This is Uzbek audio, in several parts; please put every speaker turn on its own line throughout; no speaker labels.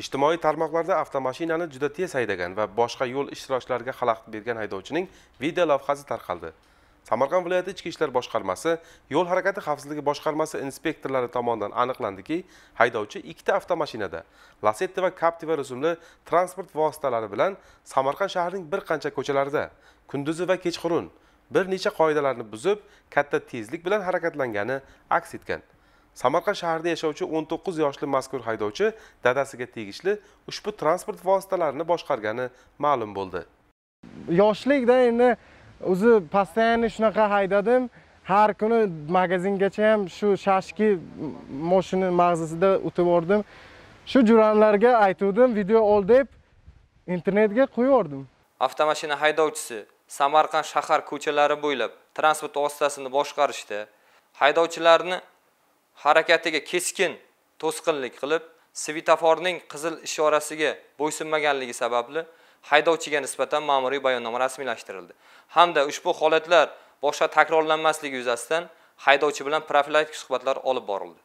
ijtimoiy tarmoqlarda avtomashinani juda tez haydagan va boshqa yo'l ishtirokchilariga xalaqit bergan haydovchining video lavhasi tarqaldi samarqand viloyati ichki ishlar boshqarmasi yo'l harakati xavfsizligi boshqarmasi inspektorlari tomonidan aniqlandiki haydovchi ikkita avtomashinada lasetti va captiva rusumli transport vositalari bilan samarqand shahrining bir qancha ko'chalarida kunduzi va kechqurun bir necha qoidalarni buzib katta tezlik bilan harakatlangani aks etgan samarqand shahrida yashovchi 19 yoshli mazkur haydovchi dadasiga tegishli ushbu transport vositalarini boshqargani ma'lum bo'ldi
yoshlikda endi o'zi постоянно shunaqa haydadim har kuni magazingacha ham shu shashki mashina mag'zisida o'tib bordim shu juranlarga aytuvdim video ol deb internetga qo'yib
avtomashina haydovchisi samarqand shahar ko'chalari bo'ylab transport vositasini boshqarishda haydovchilarni harakatiga keskin to'sqinlik qilib svetoforning qizil ishorasiga bo'ysunmaganligi sababli haydovchiga nisbatan ma'muriy bayonnoma rasmiylashtirildi hamda ushbu holatlar boshqa takrorlanmasligi yuzasidan haydovchi bilan profilaktik suhbatlar olib borildi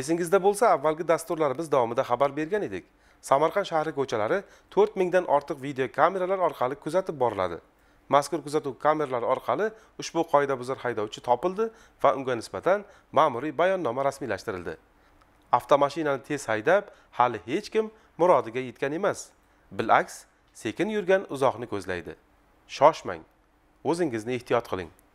esingizda bo'lsa avvalgi dasturlarimiz davomida xabar bergan edik samarqand shahri ko'chalari to'rt mingdan ortiq videokameralar orqali kuzatib boriladi mazkur kuzatuv kameralari orqali ushbu qoidabuzar haydovchi topildi va unga nisbatan ma'muriy bayonnoma rasmiylashtirildi avtomashinani tez haydab hali hech kim murodiga yetgan emas bilaks sekin yurgan uzoqni ko'zlaydi shoshmang o'zingizni ehtiyot qiling